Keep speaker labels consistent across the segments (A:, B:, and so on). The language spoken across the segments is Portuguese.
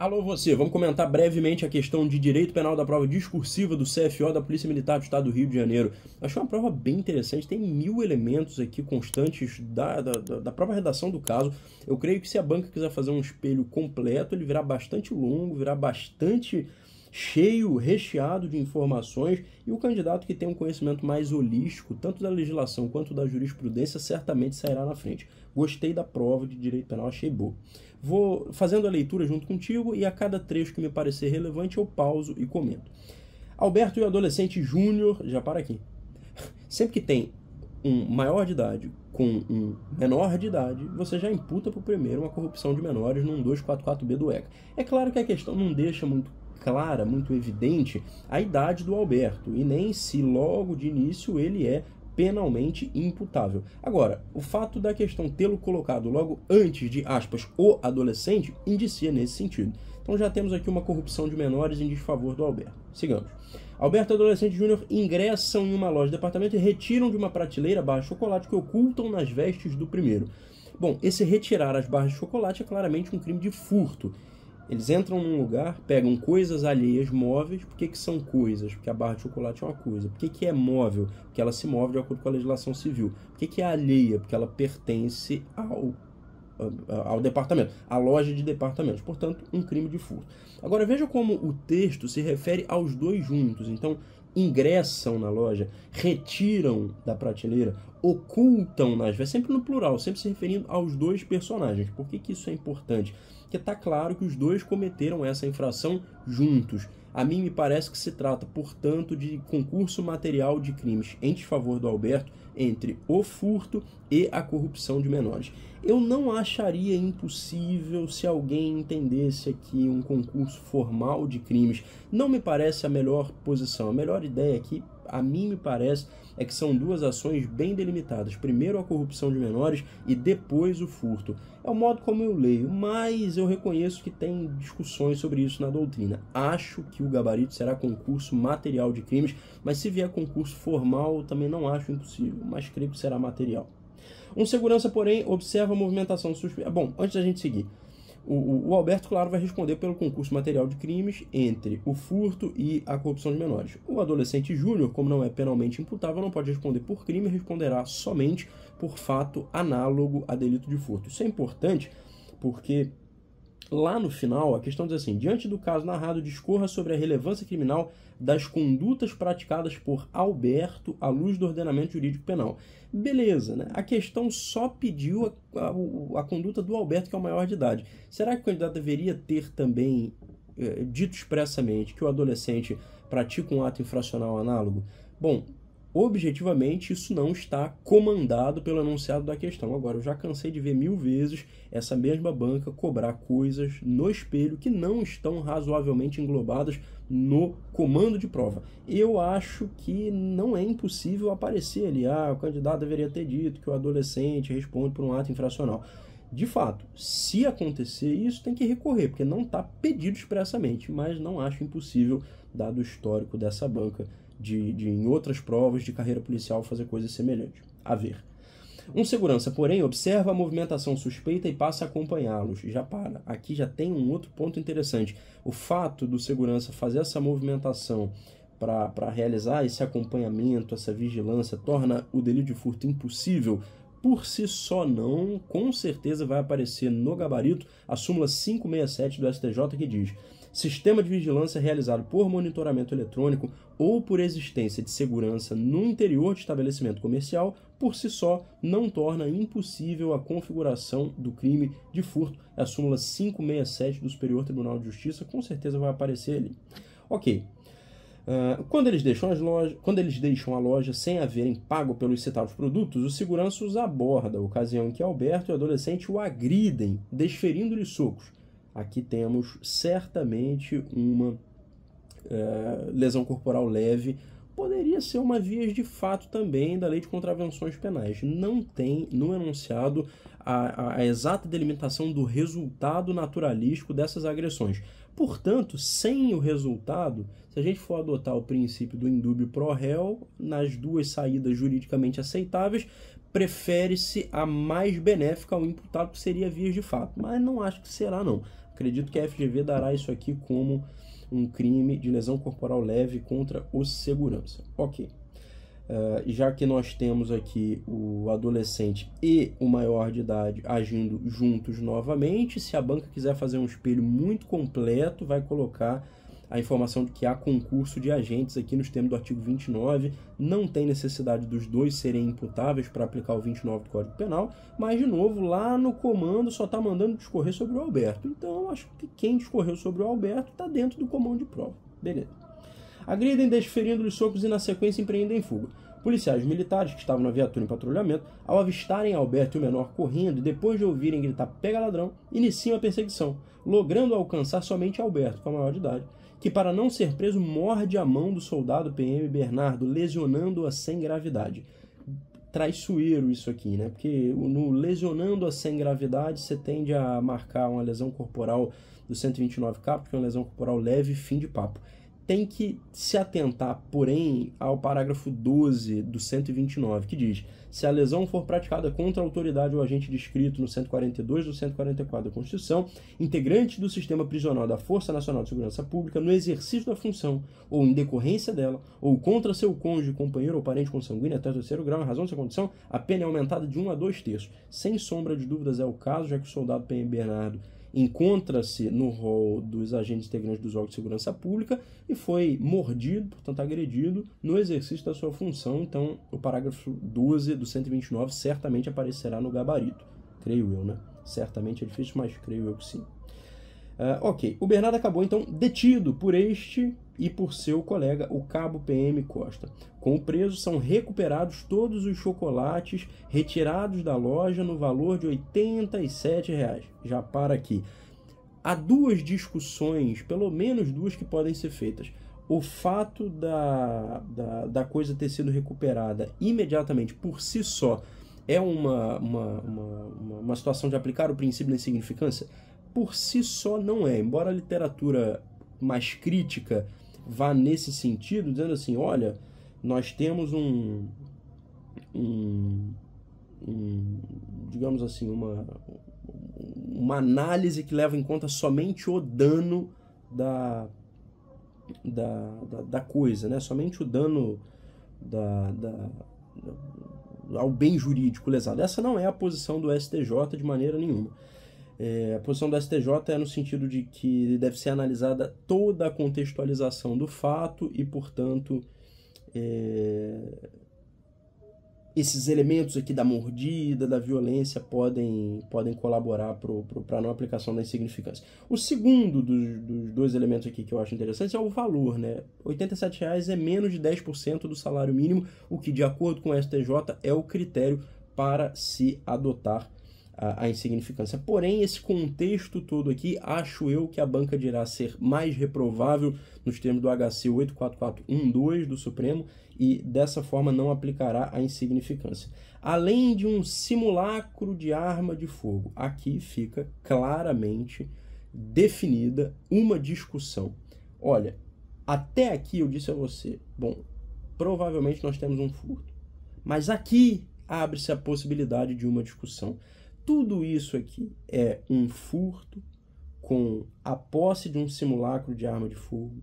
A: Alô você, vamos comentar brevemente a questão de direito penal da prova discursiva do CFO da Polícia Militar do Estado do Rio de Janeiro. Achei uma prova bem interessante, tem mil elementos aqui constantes da, da, da própria redação do caso. Eu creio que se a banca quiser fazer um espelho completo, ele virá bastante longo, virá bastante cheio, recheado de informações, e o candidato que tem um conhecimento mais holístico, tanto da legislação quanto da jurisprudência, certamente sairá na frente. Gostei da prova de direito penal, achei boa. Vou fazendo a leitura junto contigo e a cada trecho que me parecer relevante eu pauso e comento. Alberto e o adolescente Júnior, já para aqui. Sempre que tem um maior de idade com um menor de idade, você já imputa para o primeiro uma corrupção de menores num 244B do ECA. É claro que a questão não deixa muito clara, muito evidente a idade do Alberto e nem se logo de início ele é penalmente imputável. Agora, o fato da questão tê-lo colocado logo antes de aspas o adolescente indicia nesse sentido. Então já temos aqui uma corrupção de menores em desfavor do Alberto. Sigamos. Alberto e Adolescente Júnior ingressam em uma loja de departamento e retiram de uma prateleira barra de chocolate que ocultam nas vestes do primeiro. Bom, esse retirar as barras de chocolate é claramente um crime de furto eles entram num lugar, pegam coisas alheias móveis. Por que, que são coisas? Porque a barra de chocolate é uma coisa. Por que, que é móvel? Porque ela se move de acordo com a legislação civil. Por que, que é alheia? Porque ela pertence ao, ao departamento, à loja de departamentos. Portanto, um crime de furto. Agora veja como o texto se refere aos dois juntos. Então, ingressam na loja, retiram da prateleira, ocultam nas vestes, sempre no plural, sempre se referindo aos dois personagens. Por que, que isso é importante? Que está claro que os dois cometeram essa infração juntos. A mim me parece que se trata, portanto, de concurso material de crimes em desfavor do Alberto entre o furto e a corrupção de menores. Eu não acharia impossível se alguém entendesse aqui um concurso formal de crimes. Não me parece a melhor posição. A melhor ideia aqui é a mim me parece é que são duas ações bem delimitadas. Primeiro a corrupção de menores e depois o furto. É o modo como eu leio, mas eu reconheço que tem discussões sobre isso na doutrina. Acho que o gabarito será concurso material de crimes, mas se vier concurso formal, também não acho impossível, mas creio que será material. Um segurança, porém, observa a movimentação suspeita. Bom, antes da gente seguir, o, o, o, Alberto, claro, vai responder pelo concurso material de crimes entre o furto e a corrupção de menores. O adolescente júnior, como não é penalmente imputável, não pode responder por crime, responderá somente por fato análogo a delito de furto. Isso é importante porque Lá no final, a questão diz assim: diante do caso narrado, discorra sobre a relevância criminal das condutas praticadas por Alberto à luz do ordenamento jurídico penal. Beleza, né? A questão só pediu a, a, a conduta do Alberto, que é o maior de idade. Será que o candidato deveria ter também eh, dito expressamente que o adolescente pratica um ato infracional análogo? Bom, objetivamente isso não está comandado pelo enunciado da questão. Agora, eu já cansei de ver mil vezes essa mesma banca cobrar coisas no espelho que não estão razoavelmente englobadas no comando de prova. Eu acho que não é impossível aparecer ali, ah, o candidato deveria ter dito que o adolescente responde por um ato infracional. De fato, se acontecer isso, tem que recorrer, porque não está pedido expressamente, mas não acho impossível, dado o histórico dessa banca de, de, em outras provas de carreira policial fazer coisas semelhantes. A ver. Um segurança, porém, observa a movimentação suspeita e passa a acompanhá-los. Já para. Aqui já tem um outro ponto interessante. O fato do segurança fazer essa movimentação para realizar esse acompanhamento, essa vigilância, torna o delito de furto impossível? Por si só não, com certeza vai aparecer no gabarito a súmula 567 do STJ que diz Sistema de vigilância realizado por monitoramento eletrônico ou por existência de segurança no interior de estabelecimento comercial, por si só, não torna impossível a configuração do crime de furto. É a súmula 567 do Superior Tribunal de Justiça, com certeza vai aparecer ali. Ok, Uh, quando, eles deixam as loja, quando eles deixam a loja sem haverem pago pelos citados produtos, o segurança os aborda, ocasião em que Alberto e o adolescente o agridem, desferindo-lhe socos. Aqui temos certamente uma é, lesão corporal leve. Poderia ser uma vias de fato também da lei de contravenções penais. Não tem no enunciado a, a, a exata delimitação do resultado naturalístico dessas agressões. Portanto, sem o resultado, se a gente for adotar o princípio do indúbio pro réu, nas duas saídas juridicamente aceitáveis, prefere-se a mais benéfica ao imputado, que seria vias de fato. Mas não acho que será, não. Acredito que a FGV dará isso aqui como um crime de lesão corporal leve contra o segurança. Ok. Uh, já que nós temos aqui o adolescente e o maior de idade agindo juntos novamente, se a banca quiser fazer um espelho muito completo, vai colocar a informação de que há concurso de agentes aqui nos termos do artigo 29, não tem necessidade dos dois serem imputáveis para aplicar o 29 do Código Penal, mas, de novo, lá no comando só está mandando discorrer sobre o Alberto. Então, acho que quem discorreu sobre o Alberto está dentro do comando de prova. Beleza. Agridem, desferindo-lhe socos e, na sequência, empreendem fuga. Policiais militares que estavam na viatura em patrulhamento, ao avistarem Alberto e o menor correndo e depois de ouvirem gritar pega ladrão, iniciam a perseguição, logrando alcançar somente Alberto, com a maior de idade, que, para não ser preso, morde a mão do soldado PM Bernardo, lesionando-a sem gravidade. Traiçoeiro isso aqui, né? Porque no lesionando-a sem gravidade, você tende a marcar uma lesão corporal do 129 k que é uma lesão corporal leve, fim de papo tem que se atentar, porém, ao parágrafo 12 do 129, que diz: se a lesão for praticada contra a autoridade ou agente descrito no 142 ou 144 da Constituição, integrante do sistema prisional da Força Nacional de Segurança Pública, no exercício da função ou em decorrência dela, ou contra seu cônjuge, companheiro ou parente consanguíneo até o terceiro grau, em razão dessa condição, a pena é aumentada de 1 a 2 terços. Sem sombra de dúvidas é o caso, já que o soldado PM Bernardo encontra-se no rol dos agentes integrantes dos órgãos de segurança pública e foi mordido, portanto agredido, no exercício da sua função. Então, o parágrafo 12 do 129 certamente aparecerá no gabarito. Creio eu, né? Certamente é difícil, mas creio eu que sim. Uh, ok, o Bernardo acabou então detido por este e por seu colega, o cabo PM Costa. Com o preso são recuperados todos os chocolates retirados da loja no valor de R$ 87,00. Reais. Já para aqui. Há duas discussões, pelo menos duas, que podem ser feitas. O fato da, da, da coisa ter sido recuperada imediatamente por si só é uma, uma, uma, uma situação de aplicar o princípio da insignificância? Por si só não é, embora a literatura mais crítica vá nesse sentido, dizendo assim: olha, nós temos um, um, um digamos assim, uma, uma análise que leva em conta somente o dano da, da, da, da coisa, né? somente o dano da, da, ao bem jurídico lesado. Essa não é a posição do STJ de maneira nenhuma. É, a posição do STJ é no sentido de que deve ser analisada toda a contextualização do fato e, portanto, é, esses elementos aqui da mordida, da violência, podem, podem colaborar para a não aplicação da insignificância. O segundo dos, dos, dois elementos aqui que eu acho interessante é o valor. Né? R$ 87,00 é menos de 10% do salário mínimo, o que, de acordo com o STJ, é o critério para se adotar a, insignificância. Porém, esse contexto todo aqui, acho eu que a banca dirá ser mais reprovável nos termos do HC 84412 do Supremo e dessa forma não aplicará a insignificância. Além de um simulacro de arma de fogo, aqui fica claramente definida uma discussão. Olha, até aqui eu disse a você, bom, provavelmente nós temos um furto. Mas aqui abre-se a possibilidade de uma discussão tudo isso aqui é um furto com a posse de um simulacro de arma de fogo,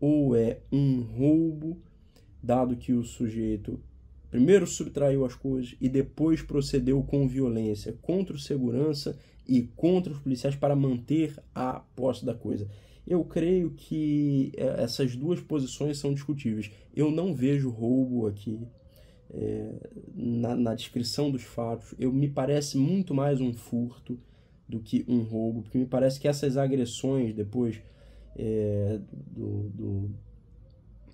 A: ou é um roubo, dado que o sujeito primeiro subtraiu as coisas e depois procedeu com violência contra o segurança e contra os policiais para manter a posse da coisa. Eu creio que eh, essas duas posições são discutíveis. Eu não vejo roubo aqui é, na, na, descrição dos fatos, eu me parece muito mais um furto do que um roubo, porque me parece que essas agressões depois é, do, do,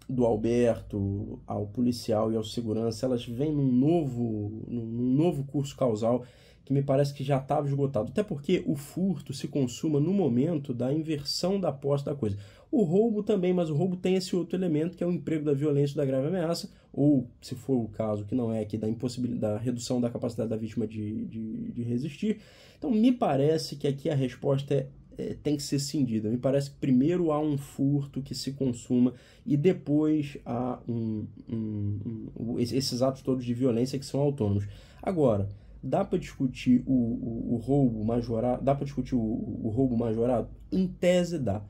A: do, Alberto ao policial e ao segurança, elas vêm num novo, num novo curso causal que me parece que já estava esgotado. Até porque o furto se consuma no momento da inversão da aposta da coisa. O roubo também, mas o roubo tem esse outro elemento que é o emprego da violência da grave ameaça, ou, se for o caso, que não é aqui, da impossibilidade, da redução da capacidade da vítima de, de, de resistir. Então, me parece que aqui a resposta é é, tem que ser cindida. Me parece que primeiro há um furto que se consuma e depois há um, um, um, esses atos todos de violência que são autônomos. Agora, dá para discutir o, o, o, roubo majorado? Dá para discutir o, o roubo majorado? Em tese dá.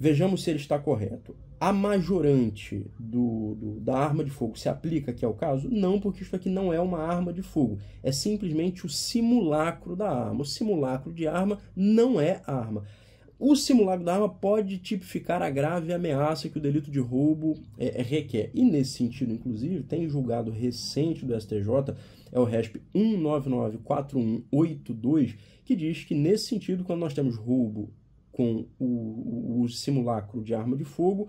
A: Vejamos se ele está correto a majorante do, do, da arma de fogo se aplica, que é o caso? Não, porque isso aqui não é uma arma de fogo. É simplesmente o simulacro da arma. O simulacro de arma não é arma. O simulacro da arma pode tipificar a grave ameaça que o delito de roubo é, é, requer. E nesse sentido, inclusive, tem julgado recente do STJ, é o RESP 1994182, que diz que nesse sentido, quando nós temos roubo com o, o simulacro de arma de fogo,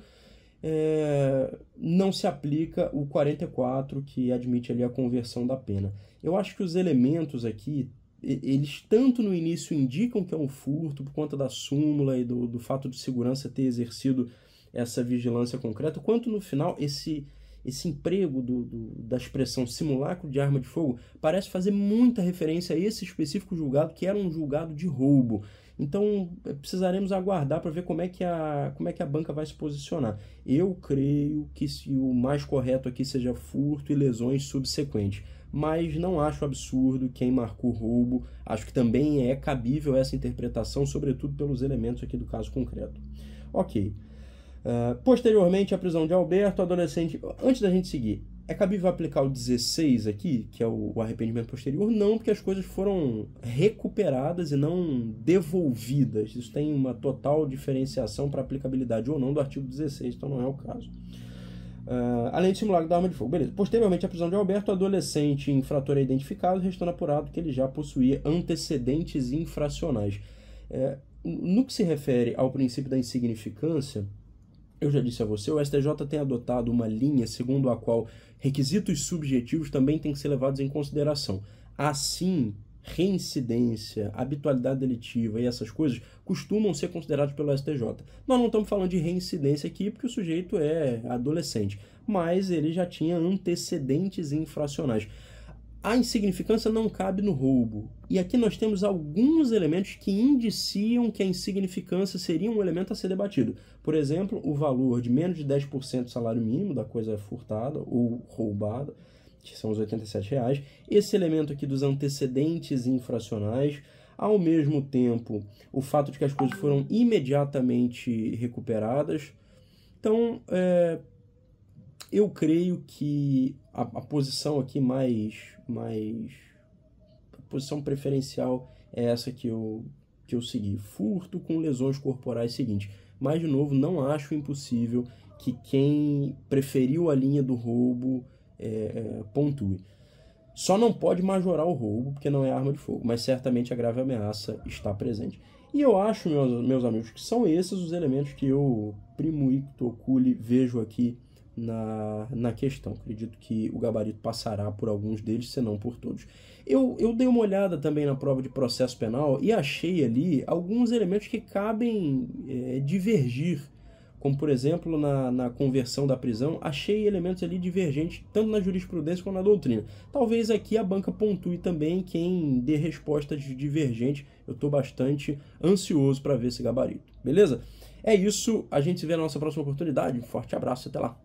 A: é, não se aplica o 44 que admite ali a conversão da pena. Eu acho que os elementos aqui, eles tanto no início indicam que é um furto por conta da súmula e do, do fato de segurança ter exercido essa vigilância concreta, quanto no final esse esse emprego do, do, da expressão simulacro de arma de fogo parece fazer muita referência a esse específico julgado, que era um julgado de roubo. Então eh, precisaremos aguardar para ver como é, que a, como é que a banca vai se posicionar. Eu creio que se o mais correto aqui seja furto e lesões subsequentes. Mas não acho absurdo quem marcou roubo. Acho que também é cabível essa interpretação, sobretudo pelos elementos aqui do caso concreto. Ok. Eh, posteriormente à prisão de Alberto, adolescente. Antes da gente seguir, é cabível aplicar o 16 aqui, que é o, o, arrependimento posterior? Não, porque as coisas foram recuperadas e não devolvidas. Isso tem uma total diferenciação para aplicabilidade ou não do artigo 16, então não é o caso. Uh, além de simulacro da arma de fogo. Beleza. Posteriormente à prisão de Alberto, o adolescente infrator é identificado, restando apurado que ele já possuía antecedentes infracionais. Uh, no que se refere ao princípio da insignificância, eu já disse a você, o STJ tem adotado uma linha segundo a qual requisitos subjetivos também têm que ser levados em consideração. Assim, reincidência, habitualidade delitiva e essas coisas costumam ser considerados pelo STJ. Nós não estamos falando de reincidência aqui porque o sujeito é adolescente, mas ele já tinha antecedentes infracionais. A insignificância não cabe no roubo. E aqui nós temos alguns elementos que indiciam que a insignificância seria um elemento a ser debatido. Por exemplo, o valor de menos de 10% do salário mínimo da coisa furtada ou roubada, que são os R$ 87. Reais. Esse elemento aqui dos antecedentes infracionais, ao mesmo tempo, o fato de que as coisas foram imediatamente recuperadas. Então, é, eu creio que a, a, posição aqui mais, mais a posição preferencial é essa que eu, que eu segui. Furto com lesões corporais seguinte. Mas, de novo, não acho impossível que quem preferiu a linha do roubo é, é pontue. Só não pode majorar o roubo, porque não é arma de fogo, mas certamente a grave ameaça está presente. E eu acho, meus, meus amigos, que são esses os elementos que eu, primo icto oculi, vejo aqui na, na questão. Acredito que o gabarito passará por alguns deles, se não por todos. Eu, eu dei uma olhada também na prova de processo penal e achei ali alguns elementos que cabem é, divergir. Como, por exemplo, na, na conversão da prisão, achei elementos ali divergentes, tanto na jurisprudência quanto na doutrina. Talvez aqui a banca pontue também quem dê respostas divergentes. Eu estou bastante ansioso para ver esse gabarito, beleza? É isso, a gente se vê na nossa próxima oportunidade. Um forte abraço, até lá!